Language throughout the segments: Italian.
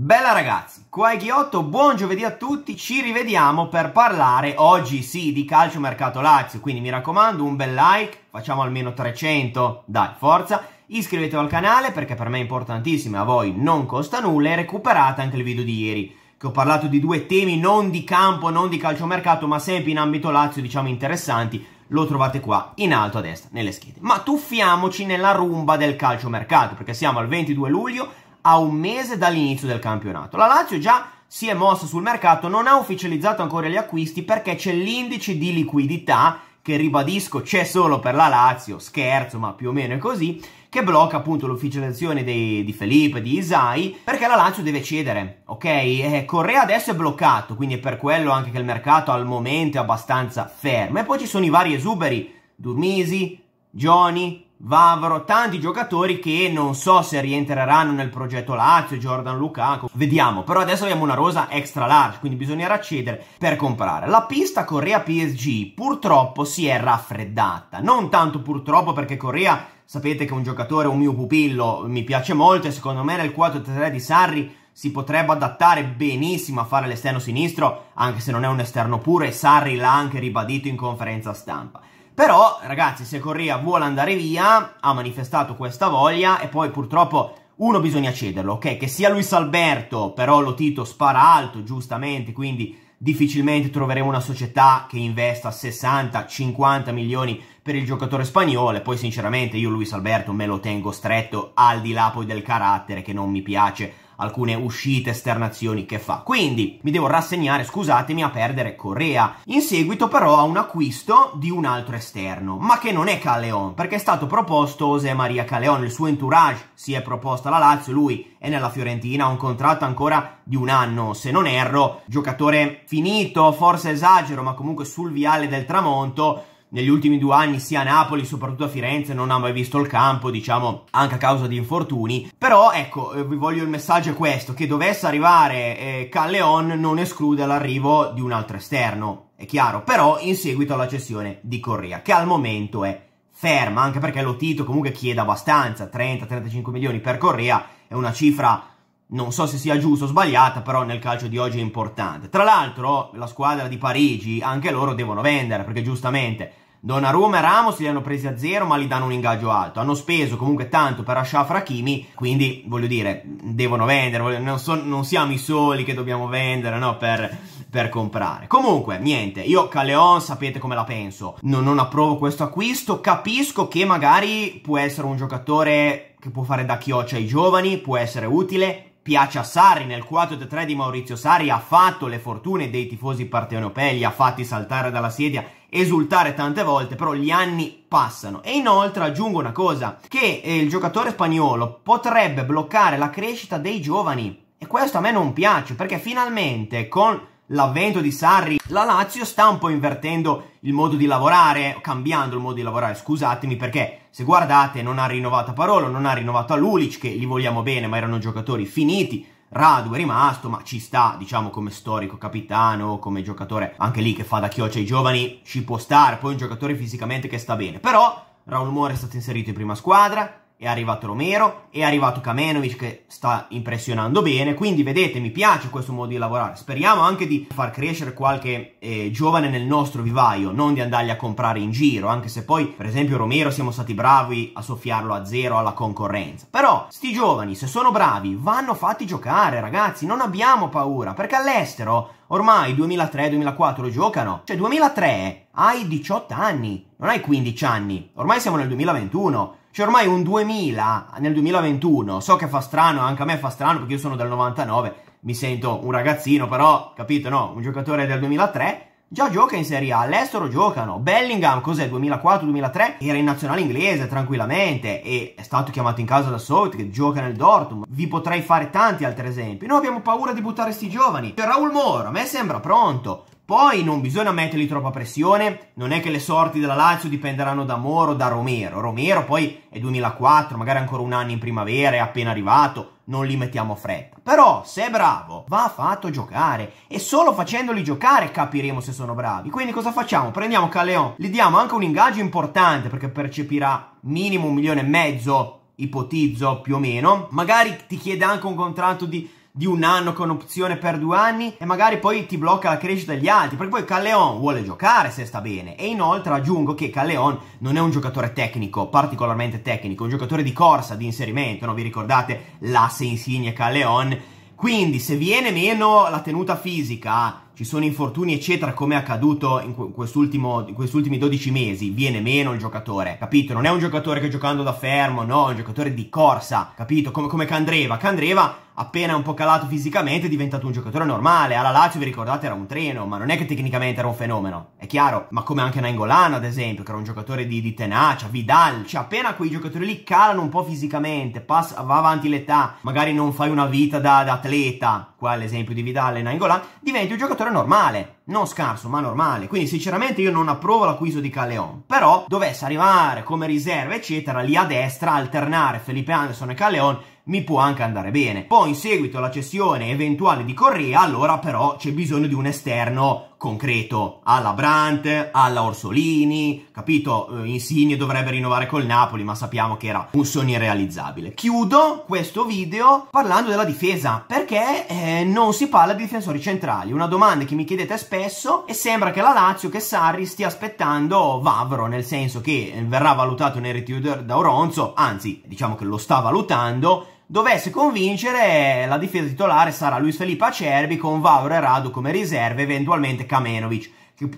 Bella ragazzi, qua è Ghiotto, buon giovedì a tutti, ci rivediamo per parlare oggi sì di calcio mercato Lazio, quindi mi raccomando un bel like, facciamo almeno 300, dai forza, iscrivetevi al canale perché per me è importantissimo e a voi non costa nulla e recuperate anche il video di ieri che ho parlato di due temi non di campo, non di calciomercato ma sempre in ambito Lazio diciamo interessanti, lo trovate qua in alto a destra nelle schede. Ma tuffiamoci nella rumba del calciomercato perché siamo al 22 luglio, a un mese dall'inizio del campionato. La Lazio già si è mossa sul mercato, non ha ufficializzato ancora gli acquisti perché c'è l'indice di liquidità che ribadisco c'è solo per la Lazio, scherzo ma più o meno è così, che blocca appunto l'ufficializzazione dei, di Felipe, di Isai, perché la Lazio deve cedere, ok? Eh, Correa adesso è bloccato, quindi è per quello anche che il mercato al momento è abbastanza fermo. E poi ci sono i vari esuberi, Durmisi, Johnny, Vavro, tanti giocatori che non so se rientreranno nel progetto Lazio, Jordan Lukaku, vediamo, però adesso abbiamo una rosa extra large, quindi bisognerà cedere per comprare. La pista Correa PSG purtroppo si è raffreddata, non tanto purtroppo perché Correa, sapete che è un giocatore, un mio pupillo, mi piace molto e secondo me nel 4-3 di Sarri si potrebbe adattare benissimo a fare l'esterno sinistro, anche se non è un esterno puro e Sarri l'ha anche ribadito in conferenza stampa. Però, ragazzi, se Correa vuole andare via, ha manifestato questa voglia e poi purtroppo uno bisogna cederlo, ok? Che sia Luis Alberto, però lo Tito spara alto, giustamente, quindi difficilmente troveremo una società che investa 60-50 milioni per il giocatore spagnolo. e Poi, sinceramente, io Luis Alberto me lo tengo stretto, al di là poi del carattere che non mi piace alcune uscite, esternazioni che fa. Quindi mi devo rassegnare, scusatemi, a perdere Correa. In seguito però a un acquisto di un altro esterno, ma che non è Caleon, perché è stato proposto José Maria Caleon, il suo entourage si è proposto alla Lazio, lui è nella Fiorentina, ha un contratto ancora di un anno, se non erro, giocatore finito, forse esagero, ma comunque sul viale del tramonto, negli ultimi due anni sia a Napoli, soprattutto a Firenze, non ha mai visto il campo, diciamo, anche a causa di infortuni. Però, ecco, eh, vi voglio il messaggio è questo, che dovesse arrivare eh, Calleon non esclude l'arrivo di un altro esterno, è chiaro, però in seguito alla cessione di Correa, che al momento è ferma, anche perché lo Tito comunque chiede abbastanza, 30-35 milioni per Correa, è una cifra non so se sia giusto o sbagliata, però nel calcio di oggi è importante. Tra l'altro la squadra di Parigi, anche loro devono vendere, perché giustamente Donnarumma e Ramos li hanno presi a zero, ma gli danno un ingaggio alto. Hanno speso comunque tanto per Ashraf Hakimi, quindi voglio dire, devono vendere, non, so, non siamo i soli che dobbiamo vendere, no, per, per comprare. Comunque, niente, io Caleon sapete come la penso. Non, non approvo questo acquisto, capisco che magari può essere un giocatore che può fare da chioccia ai giovani, può essere utile, piace a Sarri, nel 4-3 di Maurizio Sarri ha fatto le fortune dei tifosi partenopei, li ha fatti saltare dalla sedia, esultare tante volte, però gli anni passano. E inoltre aggiungo una cosa, che eh, il giocatore spagnolo potrebbe bloccare la crescita dei giovani. E questo a me non piace, perché finalmente con l'avvento di Sarri, la Lazio sta un po' invertendo il modo di lavorare, cambiando il modo di lavorare, scusatemi, perché se guardate non ha rinnovato a Parolo, non ha rinnovato a Lulic, che li vogliamo bene, ma erano giocatori finiti, Radu è rimasto, ma ci sta, diciamo, come storico capitano, come giocatore anche lì che fa da chioccia ai giovani, ci può stare, poi un giocatore fisicamente che sta bene, però Raul More è stato inserito in prima squadra, è arrivato Romero, è arrivato Kamenovic che sta impressionando bene, quindi vedete mi piace questo modo di lavorare, speriamo anche di far crescere qualche eh, giovane nel nostro vivaio, non di andarli a comprare in giro, anche se poi per esempio Romero siamo stati bravi a soffiarlo a zero alla concorrenza, però sti giovani se sono bravi vanno fatti giocare ragazzi, non abbiamo paura, perché all'estero ormai 2003-2004 giocano, cioè 2003 hai 18 anni, non hai 15 anni, ormai siamo nel 2021, c'è cioè, ormai un 2000 nel 2021. So che fa strano, anche a me fa strano perché io sono del 99, mi sento un ragazzino, però, capito, no? Un giocatore del 2003 già gioca in Serie A, all'estero giocano. Bellingham, cos'è, 2004-2003? Era in nazionale inglese tranquillamente e è stato chiamato in casa da Salt che gioca nel Dortmund. Vi potrei fare tanti altri esempi. Noi abbiamo paura di buttare sti giovani. Cioè, Raul Moro, a me sembra pronto. Poi non bisogna mettergli troppa pressione, non è che le sorti della Lazio dipenderanno da Moro o da Romero. Romero poi è 2004, magari ancora un anno in primavera, è appena arrivato, non li mettiamo fretta. Però se è bravo va fatto giocare e solo facendoli giocare capiremo se sono bravi. Quindi cosa facciamo? Prendiamo Caleon, gli diamo anche un ingaggio importante perché percepirà minimo un milione e mezzo ipotizzo più o meno, magari ti chiede anche un contratto di di un anno con opzione per due anni e magari poi ti blocca la crescita degli altri, perché poi Calleon vuole giocare se sta bene. E inoltre aggiungo che Calleon non è un giocatore tecnico, particolarmente tecnico, è un giocatore di corsa, di inserimento, Non Vi ricordate l'asse insigne Calleon? Quindi se viene meno la tenuta fisica ci sono infortuni eccetera come è accaduto in, questi ultimi 12 mesi, viene meno il giocatore, capito? Non è un giocatore che giocando da fermo, no, è un giocatore di corsa, capito? Come, come Candreva, Candreva appena un po' calato fisicamente è diventato un giocatore normale, alla Lazio vi ricordate era un treno, ma non è che tecnicamente era un fenomeno, è chiaro, ma come anche Nainggolan ad esempio, che era un giocatore di, di tenacia, Vidal, cioè appena quei giocatori lì calano un po' fisicamente, passa, va avanti l'età, magari non fai una vita da, da atleta, qua l'esempio di Vidal e Nainggolan, diventi un giocatore giocatore normale, non scarso ma normale, quindi sinceramente io non approvo l'acquisto di Calleon, però dovesse arrivare come riserva eccetera lì a destra, alternare Felipe Anderson e Calleon mi può anche andare bene. Poi in seguito alla cessione eventuale di Correa, allora però c'è bisogno di un esterno concreto alla Brandt, alla Orsolini, capito? Eh, Insigne dovrebbe rinnovare col Napoli, ma sappiamo che era un sogno irrealizzabile. Chiudo questo video parlando della difesa, perché eh, non si parla di difensori centrali. Una domanda che mi chiedete spesso e sembra che la Lazio, che Sarri stia aspettando Vavro, nel senso che eh, verrà valutato nel ritiro da Oronzo, anzi, diciamo che lo sta valutando dovesse convincere, la difesa titolare sarà Luis Felipe Acerbi con Vauro e Radu come riserve, eventualmente Kamenovic,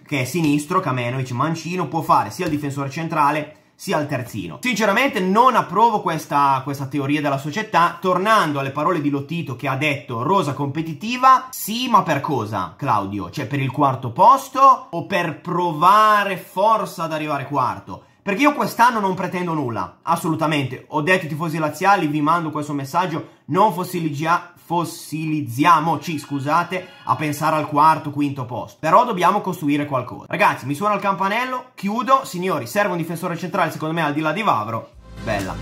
che è sinistro, Kamenovic mancino, può fare sia il difensore centrale sia il terzino. Sinceramente non approvo questa, questa, teoria della società, tornando alle parole di Lottito che ha detto rosa competitiva, sì ma per cosa Claudio? Cioè per il quarto posto o per provare forza ad arrivare quarto? Perché io quest'anno non pretendo nulla, assolutamente. Ho detto ai tifosi laziali, vi mando questo messaggio, non fossilizziamoci, scusate, a pensare al quarto, quinto posto. Però dobbiamo costruire qualcosa. Ragazzi, mi suona il campanello, chiudo. Signori, serve un difensore centrale, secondo me, al di là di Vavro. Bella.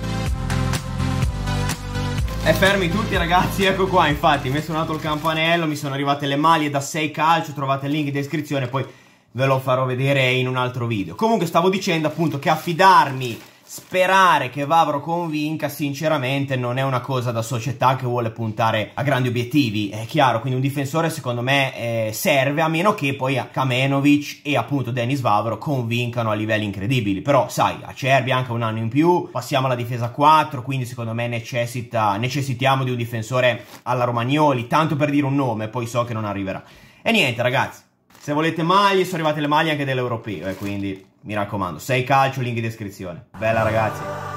E fermi tutti ragazzi, ecco qua infatti, mi è suonato il campanello, mi sono arrivate le maglie da 6 calcio, trovate il link in descrizione, poi ve lo farò vedere in un altro video. Comunque stavo dicendo appunto che affidarmi, sperare che Vavro convinca, sinceramente non è una cosa da società che vuole puntare a grandi obiettivi, è chiaro, quindi un difensore secondo me eh, serve a meno che poi Kamenovic e appunto Denis Vavro convincano a livelli incredibili, però sai, a Cerbi anche un anno in più, passiamo alla difesa 4, quindi secondo me necessita, necessitiamo di un difensore alla Romagnoli, tanto per dire un nome, poi so che non arriverà. E niente ragazzi, se volete maglie, sono arrivate le maglie anche dell'Europeo, eh, quindi mi raccomando. 6 calcio, link in descrizione. Bella ragazzi.